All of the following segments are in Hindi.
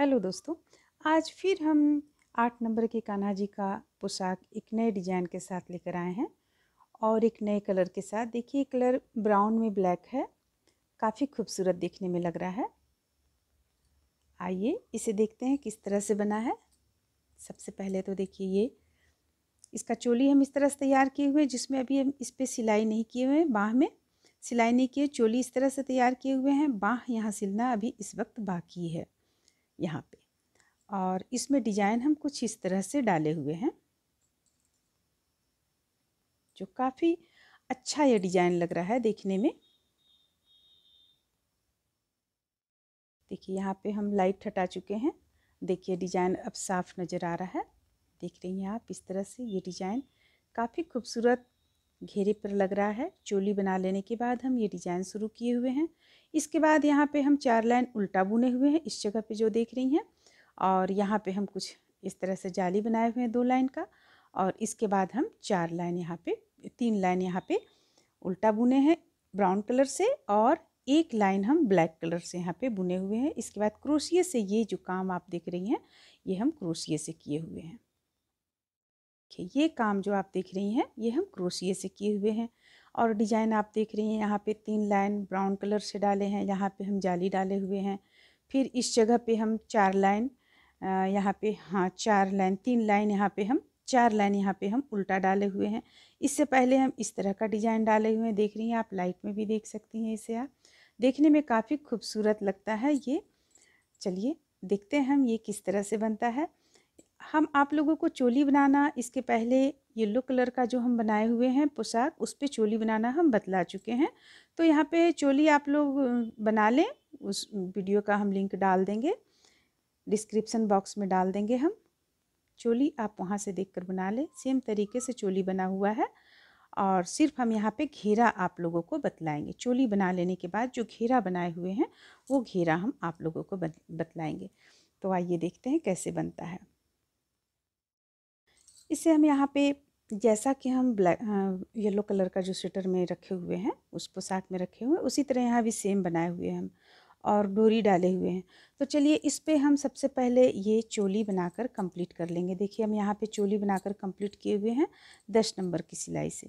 हेलो दोस्तों आज फिर हम आठ नंबर के कान्हा जी का पोशाक एक नए डिजाइन के साथ लेकर आए हैं और एक नए कलर के साथ देखिए कलर ब्राउन में ब्लैक है काफ़ी खूबसूरत देखने में लग रहा है आइए इसे देखते हैं किस तरह से बना है सबसे पहले तो देखिए ये इसका चोली हम इस तरह से तैयार किए हुए जिसमें अभी हम इस पर सिलाई नहीं किए हुए हैं बाह में सिलाई नहीं किए चोली इस तरह से तैयार किए हुए हैं बाँह यहाँ सिलना अभी इस वक्त बाकी है यहाँ पे और इसमें डिज़ाइन हम कुछ इस तरह से डाले हुए हैं जो काफ़ी अच्छा ये डिज़ाइन लग रहा है देखने में देखिए यहाँ पे हम लाइट हटा चुके हैं देखिए डिज़ाइन अब साफ नज़र आ रहा है देख रही हैं आप इस तरह से ये डिज़ाइन काफ़ी खूबसूरत घेरे पर लग रहा है चोली बना लेने के बाद हम ये डिज़ाइन शुरू किए हुए हैं इसके बाद यहाँ पे हम चार लाइन उल्टा बुने हुए हैं इस जगह पे जो देख रही हैं और यहाँ पे हम कुछ इस तरह से जाली बनाए हुए हैं दो लाइन का और इसके बाद हम चार लाइन यहाँ पे तीन लाइन यहाँ पे उल्टा बुने हैं ब्राउन कलर से और एक लाइन हम ब्लैक कलर से यहाँ पे बुने हुए हैं इसके बाद क्रोशिए से ये जो काम आप देख रही हैं ये हम क्रोशिए से किए हुए हैं देखिए ये काम जो आप देख रही हैं ये हम क्रोशिए से किए हुए हैं और डिज़ाइन आप देख रही हैं यहाँ पे तीन लाइन ब्राउन कलर से डाले हैं यहाँ पे हम जाली डाले हुए हैं फिर इस जगह पे हम चार लाइन यहाँ पे हाँ चार लाइन तीन लाइन यहाँ पे हम चार लाइन यहाँ पे हम उल्टा डाले हुए हैं इससे पहले हम इस तरह का डिज़ाइन डाले हुए हैं देख रही हैं आप लाइट में भी देख सकती हैं इसे आप देखने में काफ़ी खूबसूरत लगता है ये चलिए देखते हैं हम ये किस तरह से बनता है हम आप लोगों को चोली बनाना इसके पहले येलो कलर का जो हम बनाए हुए हैं पोशाक उस पर चोली बनाना हम बतला चुके हैं तो यहाँ पे चोली आप लोग बना लें उस वीडियो का हम लिंक डाल देंगे डिस्क्रिप्सन बॉक्स में डाल देंगे हम चोली आप वहाँ से देखकर बना लें सेम तरीके से चोली बना हुआ है और सिर्फ हम यहाँ पे घेरा आप लोगों को बतलाएंगे चोली बना लेने के बाद जो घेरा बनाए हुए हैं वो घेरा हम आप लोगों को बतलाएंगे तो आइए देखते हैं कैसे बनता है इसे हम यहाँ पे जैसा कि हम ब्लैक येलो कलर का जो स्वेटर में रखे हुए हैं उस पोशाक में रखे हुए हैं उसी तरह यहाँ भी सेम बनाए हुए हैं हम और डोरी डाले हुए हैं तो चलिए इस पे हम सबसे पहले ये चोली बनाकर कंप्लीट कर लेंगे देखिए हम यहाँ पे चोली बनाकर कंप्लीट किए हुए हैं दस नंबर की सिलाई से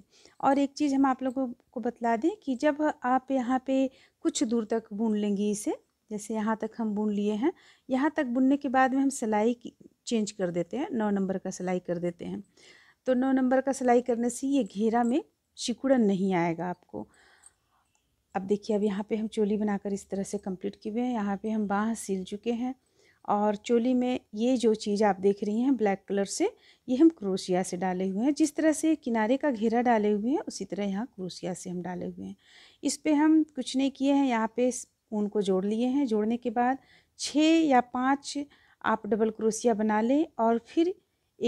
और एक चीज़ हम आप लोगों को बतला दें कि जब आप यहाँ पे कुछ दूर तक बुन लेंगी इसे जैसे यहाँ तक हम बुन लिए हैं यहाँ तक बुनने के बाद में हम सिलाई चेंज कर देते हैं नौ नंबर का सिलाई कर देते हैं तो नौ नंबर का सिलाई करने से ये घेरा में शिकुड़न नहीं आएगा आपको अब देखिए अब यहाँ पे हम चोली बनाकर इस तरह से कंप्लीट किए हुए हैं यहाँ पे हम बाँह सिल चुके हैं और चोली में ये जो चीज़ आप देख रही हैं ब्लैक कलर से ये हम क्रोशिया से डाले हुए हैं जिस तरह से किनारे का घेरा डाले हुए हैं उसी तरह यहाँ क्रोशिया से हम डाले हुए हैं इस पर हम कुछ नहीं किए हैं यहाँ पे ऊन को जोड़ लिए हैं जोड़ने के बाद छः या पाँच आप डबल क्रोशिया बना लें और फिर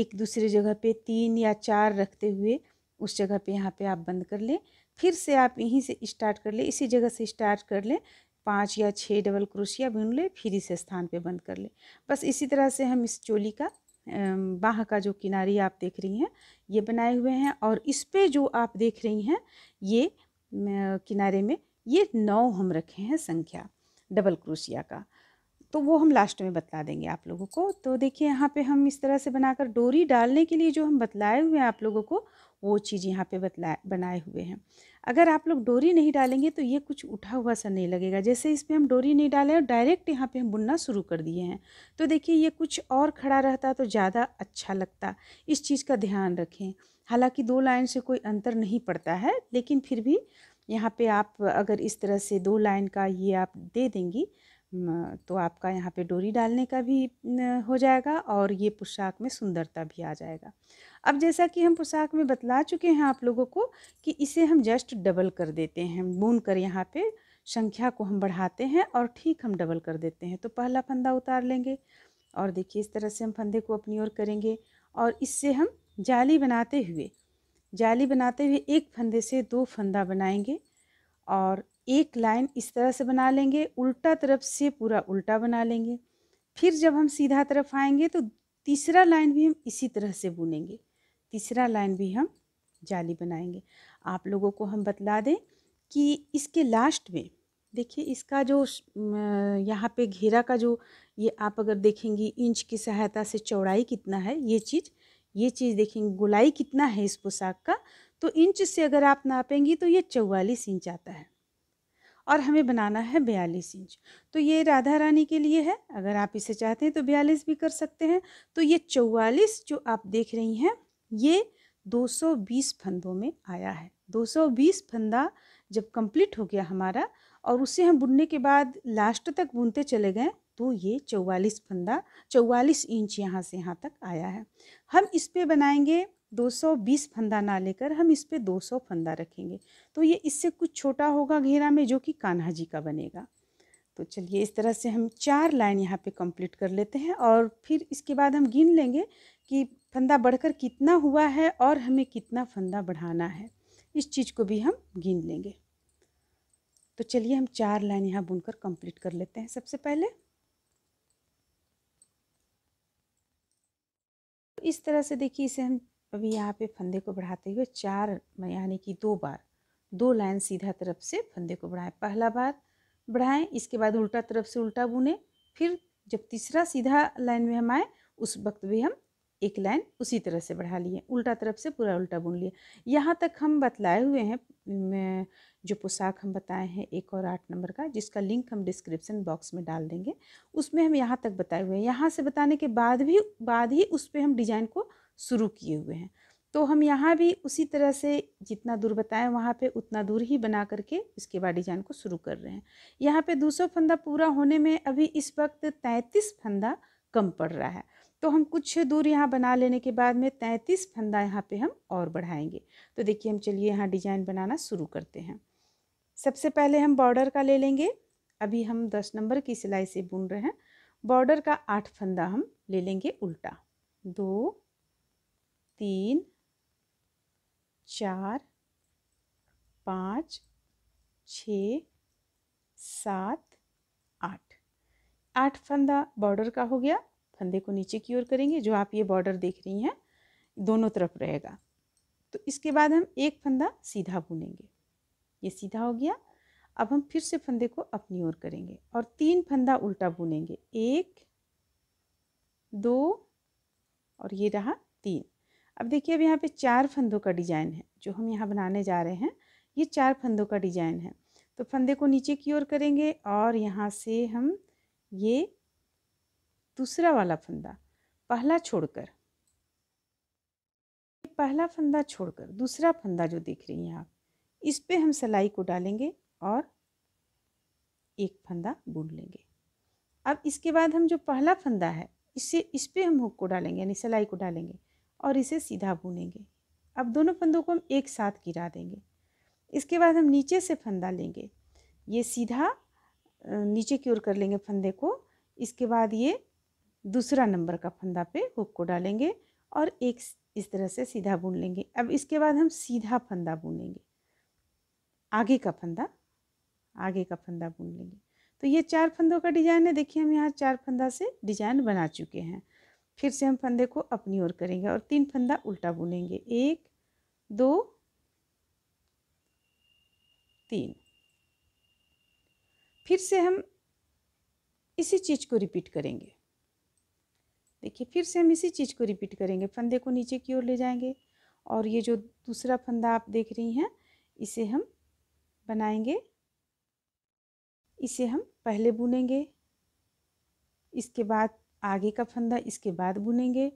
एक दूसरे जगह पे तीन या चार रखते हुए उस जगह पे यहाँ पे आप बंद कर लें फिर से आप यहीं से स्टार्ट कर लें इसी जगह से स्टार्ट कर लें पाँच या छः डबल क्रोशिया बुन लें फिर इस स्थान पे बंद कर लें बस इसी तरह से हम इस चोली का बाह का जो किनारी आप देख रही हैं ये बनाए हुए हैं और इस पर जो आप देख रही हैं ये किनारे में ये नौ हम रखे हैं संख्या डबल क्रोशिया का तो वो हम लास्ट में बतला देंगे आप लोगों को तो देखिए यहाँ पे हम इस तरह से बनाकर डोरी डालने के लिए जो हम बतलाए हुए हैं आप लोगों को वो चीज़ यहाँ पे बतलाए बनाए हुए हैं अगर आप लोग डोरी नहीं डालेंगे तो ये कुछ उठा हुआ सा नहीं लगेगा जैसे इस पर हम डोरी नहीं डाले और डायरेक्ट यहाँ पे हम बुनना शुरू कर दिए हैं तो देखिए ये कुछ और खड़ा रहता तो ज़्यादा अच्छा लगता इस चीज़ का ध्यान रखें हालाँकि दो लाइन से कोई अंतर नहीं पड़ता है लेकिन फिर भी यहाँ पे आप अगर इस तरह से दो लाइन का ये आप दे देंगी तो आपका यहाँ पे डोरी डालने का भी हो जाएगा और ये पोशाक में सुंदरता भी आ जाएगा अब जैसा कि हम पोशाक में बतला चुके हैं आप लोगों को कि इसे हम जस्ट डबल कर देते हैं बुन कर यहाँ पे संख्या को हम बढ़ाते हैं और ठीक हम डबल कर देते हैं तो पहला फंदा उतार लेंगे और देखिए इस तरह से हम फंदे को अपनी ओर करेंगे और इससे हम जाली बनाते हुए जाली बनाते हुए एक फंदे से दो फंदा बनाएंगे और एक लाइन इस तरह से बना लेंगे उल्टा तरफ से पूरा उल्टा बना लेंगे फिर जब हम सीधा तरफ आएंगे तो तीसरा लाइन भी हम इसी तरह से बुनेंगे तीसरा लाइन भी हम जाली बनाएंगे आप लोगों को हम बतला दें कि इसके लास्ट में देखिए इसका जो यहाँ पे घेरा का जो ये आप अगर देखेंगी इंच की सहायता से चौड़ाई कितना है ये चीज़ ये चीज़ देखेंगे गुलाई कितना है इस पोशाक का तो इंच से अगर आप नापेंगी तो ये चौवालीस इंच आता है और हमें बनाना है बयालीस इंच तो ये राधा रानी के लिए है अगर आप इसे चाहते हैं तो बयालीस भी कर सकते हैं तो ये चौवालीस जो आप देख रही हैं ये 220 फंदों में आया है 220 फंदा जब कंप्लीट हो गया हमारा और उसे हम बुनने के बाद लास्ट तक बुनते चले गए तो ये चौवालीस फंदा चौवालीस इंच यहाँ से यहाँ तक आया है हम इस पर बनाएंगे 220 फंदा ना लेकर हम इस पर 200 फंदा रखेंगे तो ये इससे कुछ छोटा होगा घेरा में जो कि कान्हा जी का बनेगा तो चलिए इस तरह से हम चार लाइन यहाँ पे कंप्लीट कर लेते हैं और फिर इसके बाद हम गिन लेंगे कि फंदा बढ़कर कितना हुआ है और हमें कितना फंदा बढ़ाना है इस चीज़ को भी हम गिन लेंगे तो चलिए हम चार लाइन यहाँ बुनकर कंप्लीट कर लेते हैं सबसे पहले इस तरह से देखिए इसे हम अभी यहाँ पे फंदे को बढ़ाते हुए चार यानी कि दो बार दो लाइन सीधा तरफ से फंदे को बढ़ाएं पहला बार बढ़ाएं इसके बाद उल्टा तरफ से उल्टा बुने फिर जब तीसरा सीधा लाइन में हम आए उस वक्त भी हम एक लाइन उसी तरह से बढ़ा लिए उल्टा तरफ से पूरा उल्टा बुन लिए यहाँ तक हम बतलाए हुए हैं जो पोशाक हम बताए हैं एक और आठ नंबर का जिसका लिंक हम डिस्क्रिप्शन बॉक्स में डाल देंगे उसमें हम यहाँ तक बताए हुए हैं यहाँ से बताने के बाद भी बाद ही उस पर हम डिज़ाइन को शुरू किए हुए हैं तो हम यहाँ भी उसी तरह से जितना दूर बताएं वहाँ पे उतना दूर ही बना करके इसके बाद डिजाइन को शुरू कर रहे हैं यहाँ पे 200 फंदा पूरा होने में अभी इस वक्त 33 फंदा कम पड़ रहा है तो हम कुछ दूर यहाँ बना लेने के बाद में 33 फंदा यहाँ पे हम और बढ़ाएंगे तो देखिए हम चलिए यहाँ डिजाइन बनाना शुरू करते हैं सबसे पहले हम बॉर्डर का ले लेंगे अभी हम दस नंबर की सिलाई से बुन रहे हैं बॉर्डर का आठ फंदा हम ले लेंगे उल्टा दो तीन चार पाँच छ सात आठ आठ फंदा बॉर्डर का हो गया फंदे को नीचे की ओर करेंगे जो आप ये बॉर्डर देख रही हैं दोनों तरफ रहेगा तो इसके बाद हम एक फंदा सीधा बुनेंगे ये सीधा हो गया अब हम फिर से फंदे को अपनी ओर करेंगे और तीन फंदा उल्टा बुनेंगे एक दो और ये रहा तीन अब देखिए अब यहाँ पे चार फंदों का डिज़ाइन है जो हम यहाँ बनाने जा रहे हैं ये चार फंदों का डिज़ाइन है तो फंदे को नीचे की ओर करेंगे और यहाँ से हम ये दूसरा वाला फंदा पहला छोड़कर पहला फंदा छोड़कर दूसरा फंदा जो देख रही हैं आप इस पे हम सिलाई को डालेंगे और एक फंदा बुन लेंगे अब इसके बाद हम जो पहला फंदा है इससे इस पे हम हुक को डालेंगे यानी सिलाई को डालेंगे और इसे सीधा बुनेंगे अब दोनों फंदों को हम एक साथ गिरा देंगे इसके बाद हम नीचे से फंदा लेंगे ये सीधा नीचे की ओर कर लेंगे फंदे को इसके बाद ये दूसरा नंबर का फंदा पे हुक को डालेंगे और एक इस तरह से सीधा बुन लेंगे अब इसके बाद हम सीधा फंदा बुनेंगे आगे का फंदा आगे का फंदा बुन लेंगे तो ये चार फंदों का डिज़ाइन है देखिए हम यहाँ चार फंदा से डिज़ाइन बना चुके हैं फिर से हम फंदे को अपनी ओर करेंगे और तीन फंदा उल्टा बुनेंगे एक दो तीन फिर से हम इसी चीज़ को रिपीट करेंगे देखिए फिर से हम इसी चीज़ को रिपीट करेंगे फंदे को नीचे की ओर ले जाएंगे और ये जो दूसरा फंदा आप देख रही हैं इसे हम बनाएंगे इसे हम पहले बुनेंगे इसके बाद आगे का फंदा इसके बाद बुनेंगे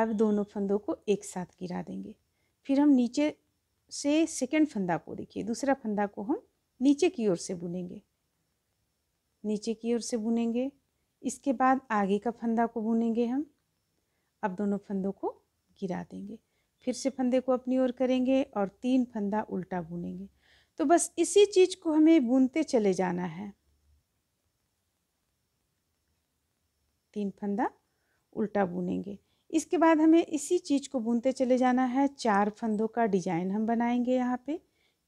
अब दोनों फंदों को एक साथ गिरा देंगे फिर हम नीचे से सेकंड फंदा को देखिए दूसरा फंदा को हम नीचे की ओर से बुनेंगे नीचे की ओर से बुनेंगे इसके बाद आगे का फंदा को बुनेंगे हम अब दोनों फंदों को गिरा देंगे फिर से फंदे को अपनी ओर करेंगे और तीन फंदा उल्टा बुनेंगे तो बस इसी चीज़ को हमें बुनते चले जाना है तीन फंदा उल्टा बुनेंगे इसके बाद हमें इसी चीज़ को बुनते चले जाना है चार फंदों का डिज़ाइन हम बनाएंगे यहाँ पे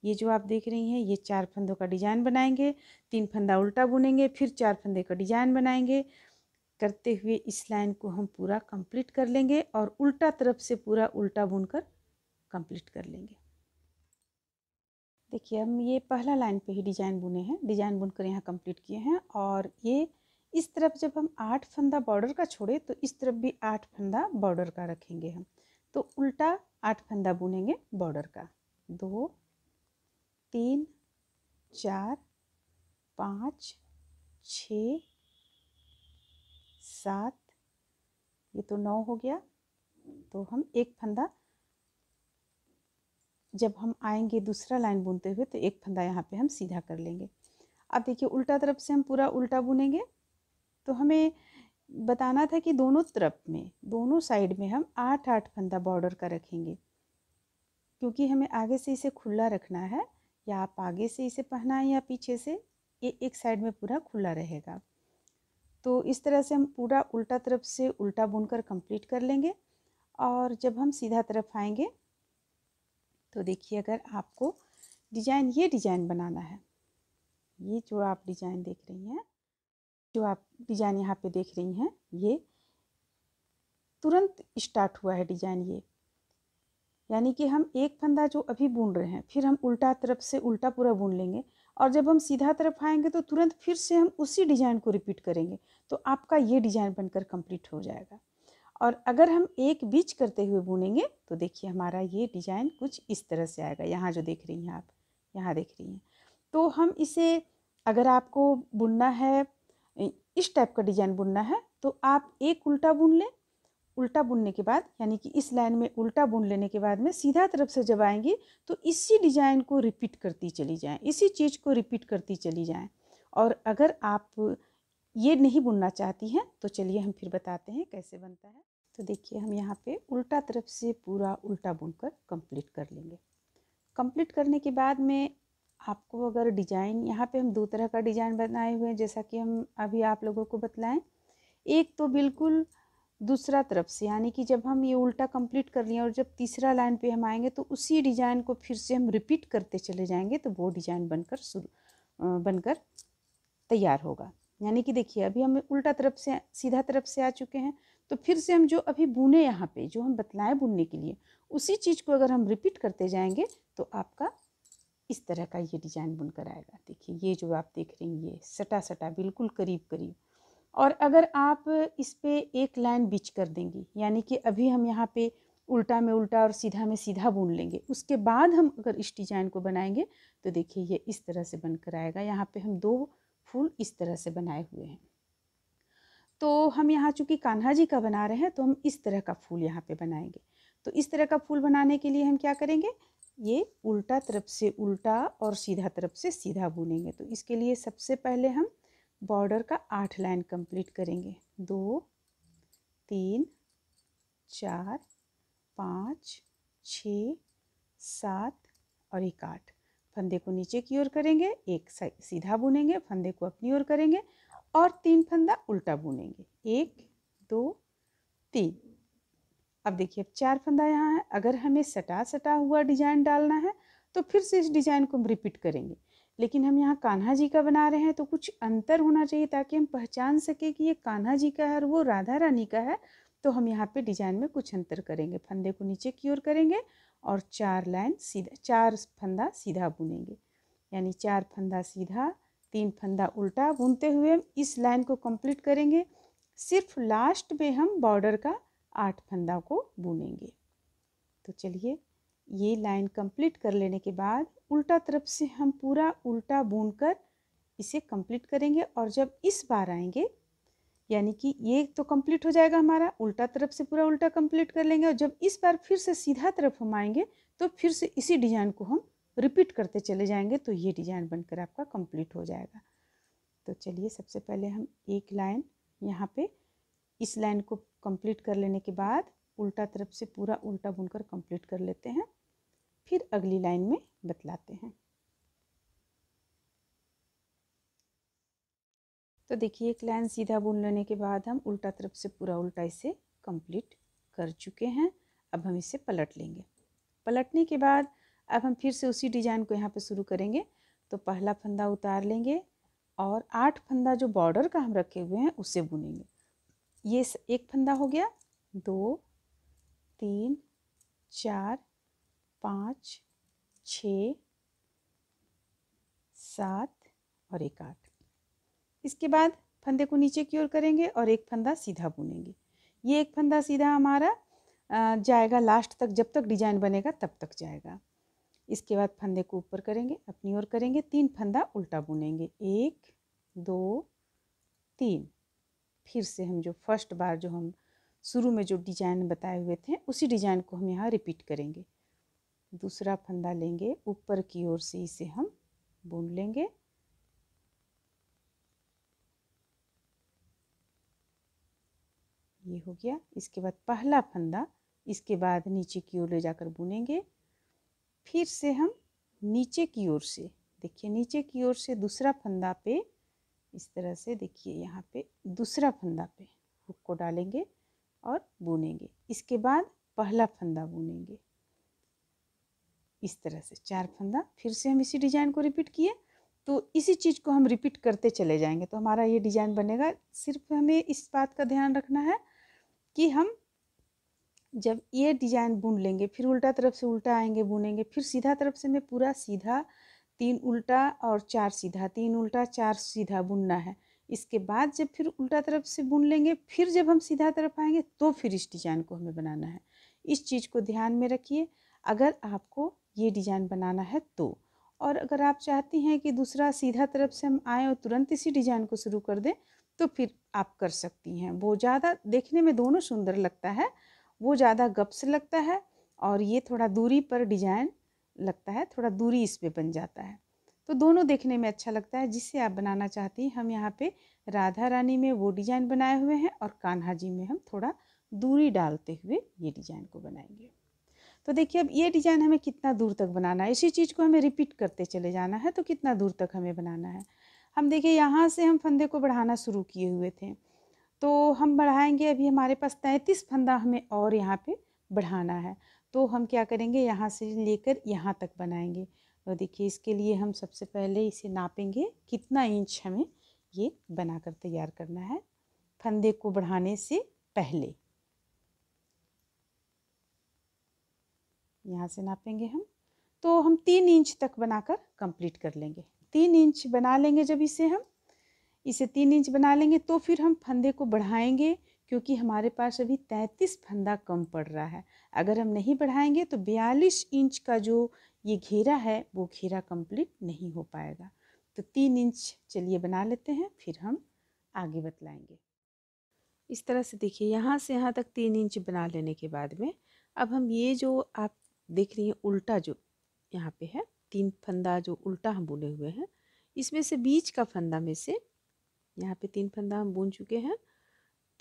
ये जो आप देख रही हैं ये चार फंदों का डिज़ाइन बनाएंगे तीन फंदा उल्टा बुनेंगे फिर चार फंदे का डिज़ाइन बनाएंगे करते हुए इस लाइन को हम पूरा कंप्लीट कर लेंगे और उल्टा तरफ से पूरा उल्टा बुनकर कंप्लीट कर लेंगे देखिए हम ये पहला लाइन पे ही डिज़ाइन बुने हैं डिज़ाइन बुनकर यहाँ कंप्लीट किए हैं और ये इस तरफ जब हम आठ फंदा बॉर्डर का छोड़े तो इस तरफ भी आठ फंदा बॉर्डर का रखेंगे हम तो उल्टा आठ फंदा बुनेंगे बॉर्डर का दो तीन चार पाँच छ सात ये तो नौ हो गया तो हम एक फंदा जब हम आएंगे दूसरा लाइन बुनते हुए तो एक फंदा यहाँ पे हम सीधा कर लेंगे अब देखिए उल्टा तरफ से हम पूरा उल्टा बुनेंगे तो हमें बताना था कि दोनों तरफ में दोनों साइड में हम आठ आठ फंदा बॉर्डर का रखेंगे क्योंकि हमें आगे से इसे खुला रखना है या आप आगे से इसे पहनाएं या पीछे से ये एक साइड में पूरा खुला रहेगा तो इस तरह से हम पूरा उल्टा तरफ से उल्टा बुनकर कंप्लीट कर लेंगे और जब हम सीधा तरफ आएंगे तो देखिए अगर आपको डिजाइन ये डिजाइन बनाना है ये जो आप डिजाइन देख रही हैं जो आप डिज़ाइन यहाँ पे देख रही हैं ये तुरंत स्टार्ट हुआ है डिज़ाइन ये यानी कि हम एक फंदा जो अभी बुन रहे हैं फिर हम उल्टा तरफ से उल्टा पूरा बुन लेंगे और जब हम सीधा तरफ आएंगे तो तुरंत फिर से हम उसी डिज़ाइन को रिपीट करेंगे तो आपका ये डिज़ाइन बनकर कंप्लीट हो जाएगा और अगर हम एक बीच करते हुए बुनेंगे तो देखिए हमारा ये डिज़ाइन कुछ इस तरह से आएगा यहाँ जो देख रही हैं आप यहाँ देख रही हैं तो हम इसे अगर आपको बुनना है इस टाइप का डिजाइन बुनना है तो आप एक उल्टा बुन लें उल्टा बुनने के बाद यानी कि इस लाइन में उल्टा बुन लेने के बाद में सीधा तरफ से जब आएंगी तो इसी डिजाइन को रिपीट करती चली जाएं इसी चीज़ को रिपीट करती चली जाएं और अगर आप ये नहीं बुनना चाहती हैं तो चलिए हम फिर बताते हैं कैसे बनता है तो देखिए हम यहाँ पे उल्टा तरफ से पूरा उल्टा बुनकर कंप्लीट कर लेंगे कंप्लीट करने के बाद में आपको अगर डिजाइन यहाँ पे हम दो तरह का डिजाइन बनाए हुए हैं जैसा कि हम अभी आप लोगों को बतलाएं एक तो बिल्कुल दूसरा तरफ से यानी कि जब हम ये उल्टा कंप्लीट कर लिए और जब तीसरा लाइन पे हम आएंगे तो उसी डिजाइन को फिर से हम रिपीट करते चले जाएंगे तो वो डिजाइन बनकर शुरू बनकर तैयार होगा यानी कि देखिए अभी हम उल्टा तरफ से सीधा तरफ से आ चुके हैं तो फिर से हम जो अभी बुने यहाँ पे जो हम बतलाएं बुनने के लिए उसी चीज़ को अगर हम रिपीट करते जाएंगे तो आपका इस तरह का ये डिजाइन बुनकर आएगा देखिए ये जो आप देख रही हैं ये सटा सटा बिल्कुल करीब करीब और अगर आप इस पर एक लाइन बिच कर देंगी यानी कि अभी हम यहाँ पे उल्टा में उल्टा और सीधा में सीधा बुन लेंगे उसके बाद हम अगर इस डिजाइन को बनाएंगे तो देखिए ये इस तरह से बनकर आएगा यहाँ पे हम दो फूल इस तरह से बनाए हुए हैं तो हम यहाँ चूँकि कान्हा जी का बना रहे हैं तो हम इस तरह का फूल यहाँ पर बनाएंगे तो इस तरह का फूल बनाने के लिए हम क्या करेंगे ये उल्टा तरफ से उल्टा और सीधा तरफ से सीधा बुनेंगे तो इसके लिए सबसे पहले हम बॉर्डर का आठ लाइन कंप्लीट करेंगे दो तीन चार पाँच छ सात और एक आठ फंदे को नीचे की ओर करेंगे एक सीधा बुनेंगे फंदे को अपनी ओर करेंगे और तीन फंदा उल्टा बुनेंगे एक दो तीन अब देखिए अब चार फंदा यहाँ है अगर हमें सटा सटा हुआ डिजाइन डालना है तो फिर से इस डिजाइन को हम रिपीट करेंगे लेकिन हम यहाँ कान्हा जी का बना रहे हैं तो कुछ अंतर होना चाहिए ताकि हम पहचान सके कि ये कान्हा जी का है और वो राधा रानी का है तो हम यहाँ पे डिजाइन में कुछ अंतर करेंगे फंदे को नीचे की ओर करेंगे और चार लाइन सीधा चार फंदा सीधा बुनेंगे यानी चार फंदा सीधा तीन फंदा उल्टा बुनते हुए हम इस लाइन को कंप्लीट करेंगे सिर्फ लास्ट में हम बॉर्डर का आठ फंदा को बुनेंगे तो चलिए ये लाइन कंप्लीट कर लेने के बाद उल्टा तरफ से हम पूरा उल्टा बुन कर इसे कंप्लीट करेंगे और जब इस बार आएंगे यानी कि ये तो कंप्लीट हो जाएगा हमारा उल्टा तरफ से पूरा उल्टा कंप्लीट कर लेंगे और जब इस बार फिर से सीधा तरफ हम आएंगे तो फिर से इसी डिज़ाइन को हम रिपीट करते चले जाएंगे तो ये डिज़ाइन बनकर आपका कंप्लीट हो जाएगा तो चलिए सबसे पहले हम एक लाइन यहाँ पे इस लाइन को कंप्लीट कर लेने के बाद उल्टा तरफ से पूरा उल्टा बुनकर कंप्लीट कर लेते हैं फिर अगली लाइन में बतलाते हैं तो देखिए एक लाइन सीधा बुन लेने के बाद हम उल्टा तरफ से पूरा उल्टा इसे कंप्लीट कर चुके हैं अब हम इसे पलट लेंगे पलटने के बाद अब हम फिर से उसी डिजाइन को यहाँ पर शुरू करेंगे तो पहला फंदा उतार लेंगे और आठ फंदा जो बॉर्डर का हम रखे हुए हैं उसे बुनेंगे ये एक फंदा हो गया दो तीन चार पाँच छ सात और एक आठ इसके बाद फंदे को नीचे की ओर करेंगे और एक फंदा सीधा बुनेंगे ये एक फंदा सीधा हमारा जाएगा लास्ट तक जब तक डिजाइन बनेगा तब तक जाएगा इसके बाद फंदे को ऊपर करेंगे अपनी ओर करेंगे तीन फंदा उल्टा बुनेंगे एक दो तीन फिर से हम जो फर्स्ट बार जो हम शुरू में जो डिजाइन बताए हुए थे उसी डिजाइन को हम यहाँ रिपीट करेंगे दूसरा फंदा लेंगे ऊपर की ओर से इसे हम बुन लेंगे ये हो गया इसके बाद पहला फंदा इसके बाद नीचे की ओर ले जाकर बुनेंगे फिर से हम नीचे की ओर से देखिए नीचे की ओर से दूसरा फंदा पे इस तरह से देखिए यहाँ पे दूसरा फंदा पे हुक को डालेंगे और बुनेंगे इसके बाद पहला फंदा बुनेंगे इस तरह से चार फंदा फिर से हम इसी डिज़ाइन को रिपीट किए तो इसी चीज़ को हम रिपीट करते चले जाएंगे तो हमारा ये डिज़ाइन बनेगा सिर्फ हमें इस बात का ध्यान रखना है कि हम जब ये डिज़ाइन बुन लेंगे फिर उल्टा तरफ से उल्टा आएंगे बुनेंगे फिर सीधा तरफ से मैं पूरा सीधा तीन उल्टा और चार सीधा तीन उल्टा चार सीधा बुनना है इसके बाद जब फिर उल्टा तरफ से बुन लेंगे फिर जब हम सीधा तरफ आएंगे तो फिर इस डिज़ाइन को हमें बनाना है इस चीज़ को ध्यान में रखिए अगर आपको ये डिज़ाइन बनाना है तो और अगर आप चाहती हैं कि दूसरा सीधा तरफ से हम आएँ और तुरंत इसी डिज़ाइन को शुरू कर दें तो फिर आप कर सकती हैं वो ज़्यादा देखने में दोनों सुंदर लगता है वो ज़्यादा गप्स लगता है और ये थोड़ा दूरी पर डिज़ाइन लगता है थोड़ा दूरी इस पर बन जाता है तो दोनों देखने में अच्छा लगता है जिसे आप बनाना चाहती हैं हम यहाँ पे राधा रानी में वो डिज़ाइन बनाए हुए हैं और कान्हा जी में हम थोड़ा दूरी डालते हुए ये डिज़ाइन को बनाएंगे तो देखिए अब ये डिज़ाइन हमें कितना दूर तक बनाना है इसी चीज़ को हमें रिपीट करते चले जाना है तो कितना दूर तक हमें बनाना है हम देखिए यहाँ से हम फंदे को बढ़ाना शुरू किए हुए थे तो हम बढ़ाएंगे अभी हमारे पास तैंतीस फंदा हमें और यहाँ पे बढ़ाना है तो हम क्या करेंगे यहाँ से लेकर यहाँ तक बनाएंगे तो देखिए इसके लिए हम सबसे पहले इसे नापेंगे कितना इंच हमें ये बनाकर तैयार करना है फंदे को बढ़ाने से पहले यहाँ से नापेंगे हम तो हम तीन इंच तक बनाकर कंप्लीट कर लेंगे तीन इंच बना लेंगे जब इसे हम इसे तीन इंच बना लेंगे तो फिर हम फंदे को बढ़ाएंगे क्योंकि हमारे पास अभी तैंतीस फंदा कम पड़ रहा है अगर हम नहीं बढ़ाएंगे तो बयालीस इंच का जो ये घेरा है वो घेरा कंप्लीट नहीं हो पाएगा तो तीन इंच चलिए बना लेते हैं फिर हम आगे बतलाएंगे इस तरह से देखिए यहाँ से यहाँ तक तीन इंच बना लेने के बाद में अब हम ये जो आप देख रही हैं उल्टा जो यहाँ पे है तीन फंदा जो उल्टा हम बुने हुए हैं इसमें से बीच का फंदा में से यहाँ पे तीन फंदा हम बुन चुके हैं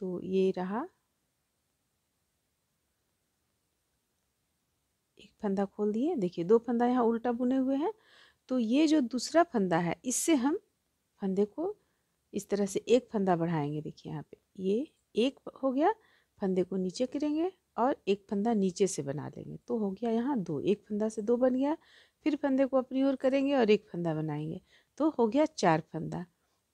तो ये रहा एक फंदा खोल दिए देखिए दो फंदा यहाँ उल्टा बुने हुए हैं तो ये जो दूसरा फंदा है इससे हम फंदे को इस तरह से एक फंदा बढ़ाएंगे देखिए यहाँ पे ये एक हो गया फंदे को नीचे करेंगे और एक फंदा नीचे से बना लेंगे तो हो गया यहाँ दो एक फंदा से दो बन गया फिर फंदे को अपनी ओर करेंगे और एक फंदा बनाएंगे तो हो गया चार फंदा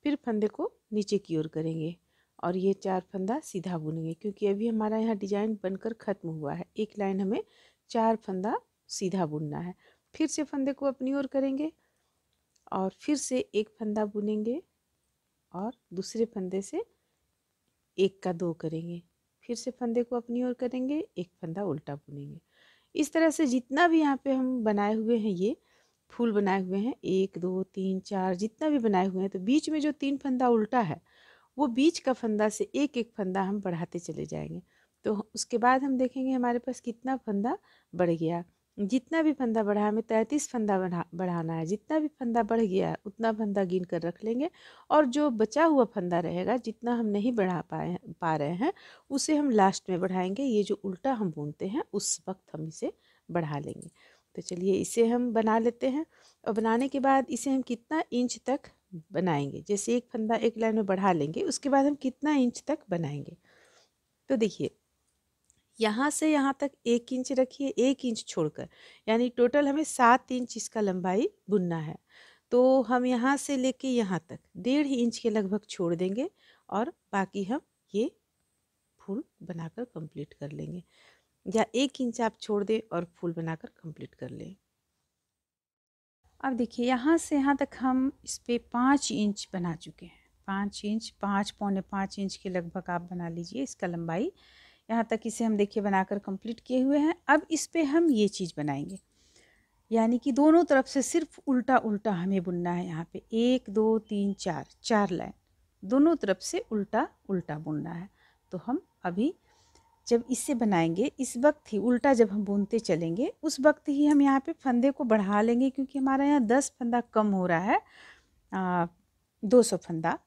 फिर फंदे को नीचे की ओर करेंगे और ये चार फंदा सीधा बुनेंगे क्योंकि अभी हमारा यहाँ डिजाइन बनकर ख़त्म हुआ है एक लाइन हमें चार फंदा सीधा बुनना है फिर से फंदे को अपनी ओर करेंगे और फिर से एक फंदा बुनेंगे और दूसरे फंदे से एक का दो करेंगे फिर से फंदे को अपनी ओर करेंगे एक फंदा उल्टा बुनेंगे इस तरह से जितना भी यहाँ पे हम बनाए हुए हैं ये फूल बनाए हुए हैं एक दो तीन चार जितना भी बनाए हुए हैं तो बीच में जो तीन फंदा उल्टा है वो बीच का फंदा से एक एक फंदा हम बढ़ाते चले जाएंगे तो उसके बाद हम देखेंगे हमारे पास कितना फंदा बढ़ गया जितना भी फंदा बढ़ा हमें तैंतीस फंदा बढ़ा बढ़ाना है जितना भी फंदा बढ़ गया है उतना फंदा गिन कर रख लेंगे और जो बचा हुआ फंदा रहेगा जितना हम नहीं बढ़ा पाए पा रहे हैं उसे हम लास्ट में बढ़ाएंगे ये जो उल्टा हम बुनते हैं उस वक्त हम इसे बढ़ा लेंगे तो चलिए इसे हम बना लेते हैं और बनाने के बाद इसे हम कितना इंच तक बनाएंगे जैसे एक फंदा एक लाइन में बढ़ा लेंगे उसके बाद हम कितना इंच तक बनाएंगे तो देखिए यहाँ से यहाँ तक एक इंच रखिए एक इंच छोड़कर यानी टोटल हमें सात इंच इसका लंबाई बुनना है तो हम यहाँ से लेके यहाँ तक डेढ़ इंच के लगभग छोड़ देंगे और बाकी हम ये फूल बनाकर कंप्लीट कर लेंगे या एक इंच आप छोड़ दें और फूल बनाकर कंप्लीट कर लें अब देखिए यहाँ से यहाँ तक हम इस पर पाँच इंच बना चुके हैं पाँच इंच पाँच पौने पाँच इंच के लगभग आप बना लीजिए इसका लंबाई यहाँ तक इसे हम देखिए बनाकर कंप्लीट किए हुए हैं अब इस पर हम ये चीज़ बनाएंगे यानी कि दोनों तरफ से सिर्फ उल्टा उल्टा हमें बुनना है यहाँ पे एक दो तीन चार चार लाइन दोनों तरफ से उल्टा उल्टा बुनना है तो हम अभी जब इससे बनाएंगे इस वक्त ही उल्टा जब हम बुनते चलेंगे उस वक्त ही हम यहाँ पे फंदे को बढ़ा लेंगे क्योंकि हमारा यहाँ दस फंदा कम हो रहा है आ, दो सौ फंदा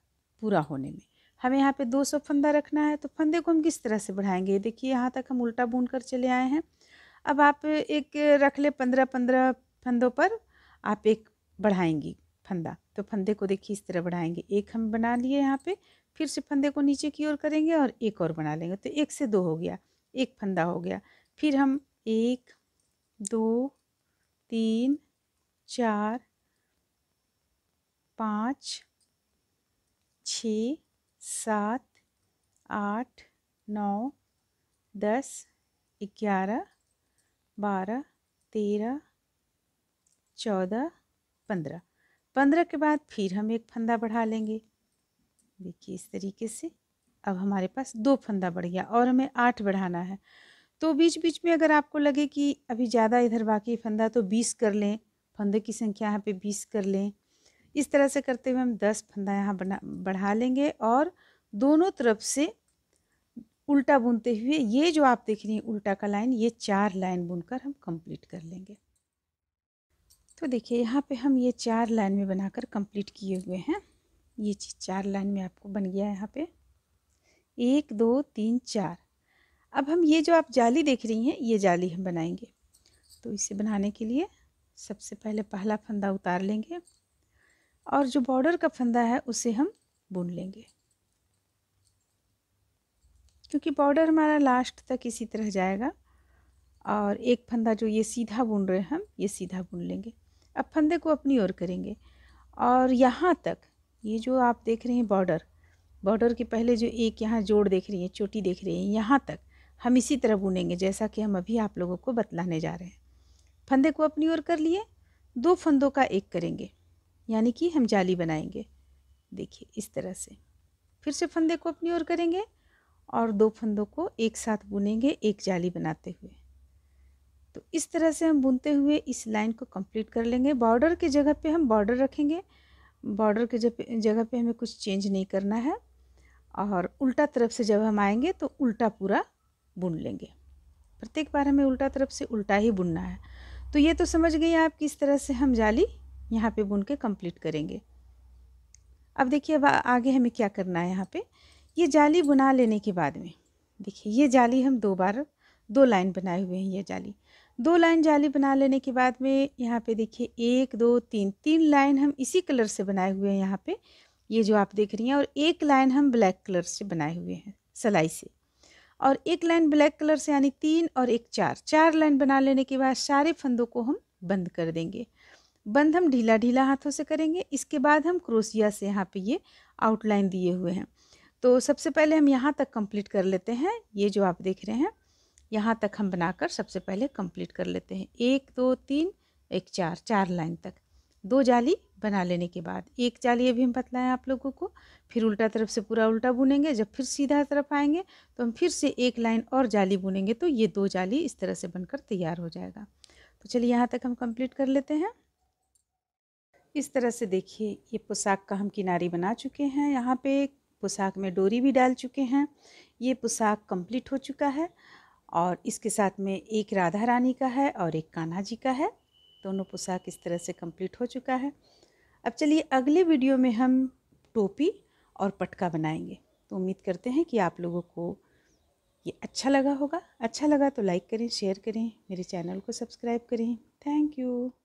पूरा होने में हमें यहाँ पे दो सौ फंदा रखना है तो फंदे को हम किस तरह से बढ़ाएंगे देखिए यहाँ तक हम उल्टा बुन कर चले आए हैं अब आप एक रख ले पंद्रह पंद्रह फंदों पर आप एक बढ़ाएंगी फंदा तो फंदे को देखिए इस तरह बढ़ाएंगे एक हम बना लिए यहाँ पे फिर से फंदे को नीचे की ओर करेंगे और एक और बना लेंगे तो एक से दो हो गया एक फंदा हो गया फिर हम एक दो तीन चार पाँच छ सात आठ नौ दस ग्यारह बारह तेरह चौदह पंद्रह पंद्रह के बाद फिर हम एक फंदा बढ़ा लेंगे देखिए इस तरीके से अब हमारे पास दो फंदा बढ़ गया और हमें आठ बढ़ाना है तो बीच बीच में अगर आपको लगे कि अभी ज़्यादा इधर बाकी फंदा तो बीस कर लें फंदे की संख्या यहाँ पे बीस कर लें इस तरह से करते हुए हम दस फंदा यहाँ बना बढ़ा लेंगे और दोनों तरफ से उल्टा बुनते हुए ये जो आप देख रही हैं उल्टा का लाइन ये चार लाइन बुनकर हम कंप्लीट कर लेंगे तो देखिए यहाँ पे हम ये चार लाइन में बनाकर कंप्लीट किए हुए हैं ये चीज़ चार लाइन में आपको बन गया है यहाँ पे एक दो तीन चार अब हम ये जो आप जाली देख रही हैं ये जाली हम बनाएंगे तो इसे बनाने के लिए सबसे पहले पहला फंदा उतार लेंगे और जो बॉर्डर का फंदा है उसे हम बुन लेंगे क्योंकि बॉर्डर हमारा लास्ट तक इसी तरह जाएगा और एक फंदा जो ये सीधा बुन रहे हैं हम ये सीधा बुन लेंगे अब फंदे को अपनी ओर करेंगे और यहाँ तक ये जो आप देख रहे हैं बॉर्डर बॉर्डर के पहले जो एक यहाँ जोड़ देख रही हैं चोटी देख रही हैं यहाँ तक हम इसी तरह बुनेंगे जैसा कि हम अभी आप लोगों को बतलाने जा रहे हैं फंदे को अपनी ओर कर लिए दो फंदों का एक करेंगे यानी कि हम जाली बनाएंगे देखिए इस तरह से फिर से फंदे को अपनी ओर करेंगे और दो फंदों को एक साथ बुनेंगे एक जाली बनाते हुए तो इस तरह से हम बुनते हुए इस लाइन को कंप्लीट कर लेंगे बॉर्डर की जगह पे हम बॉर्डर रखेंगे बॉर्डर के जगह पे हमें कुछ चेंज नहीं करना है और उल्टा तरफ से जब हम आएंगे तो उल्टा पूरा बुन लेंगे प्रत्येक बार हमें उल्टा तरफ से उल्टा ही बुनना है तो ये तो समझ गई आप किस तरह से हम जाली यहाँ पर बुन के कम्प्लीट करेंगे अब देखिए अब आगे हमें क्या करना है यहाँ पर ये जाली बुना लेने के बाद में देखिए ये जाली हम दो बार दो लाइन बनाए हुए हैं ये जाली दो लाइन जाली बना लेने के बाद में यहाँ पे देखिए एक दो तीन तीन लाइन हम इसी कलर से बनाए हुए हैं यहाँ पे ये जो आप देख रही हैं और एक लाइन हम ब्लैक कलर से बनाए हुए हैं सलाई से और एक लाइन ब्लैक कलर से यानी तीन और एक चार चार लाइन बना लेने के बाद सारे फंदों को हम बंद कर देंगे बंद हम ढीला ढीला हाथों से करेंगे इसके बाद हम क्रोसिया से यहाँ पे ये आउटलाइन दिए हुए हैं तो सबसे पहले हम यहाँ तक कंप्लीट कर लेते हैं ये जो आप देख रहे हैं यहाँ तक हम बनाकर सबसे पहले कंप्लीट कर लेते हैं एक दो तीन एक चार चार लाइन तक दो जाली बना लेने के बाद एक जाली अभी हम बतलाएँ आप लोगों को फिर उल्टा तरफ से पूरा उल्टा बुनेंगे जब फिर सीधा तरफ आएंगे तो हम फिर से एक लाइन और जाली बुनेंगे तो ये दो जाली इस तरह से बनकर तैयार हो जाएगा तो चलिए यहाँ तक हम कंप्लीट कर लेते हैं इस तरह से देखिए ये पोशाक का हम किनारी बना चुके हैं यहाँ पे पोशाक में डोरी भी डाल चुके हैं ये पोशाक कंप्लीट हो चुका है और इसके साथ में एक राधा रानी का है और एक कान्हा जी का है दोनों पोशाक इस तरह से कंप्लीट हो चुका है अब चलिए अगले वीडियो में हम टोपी और पटका बनाएंगे तो उम्मीद करते हैं कि आप लोगों को ये अच्छा लगा होगा अच्छा लगा तो लाइक करें शेयर करें मेरे चैनल को सब्सक्राइब करें थैंक यू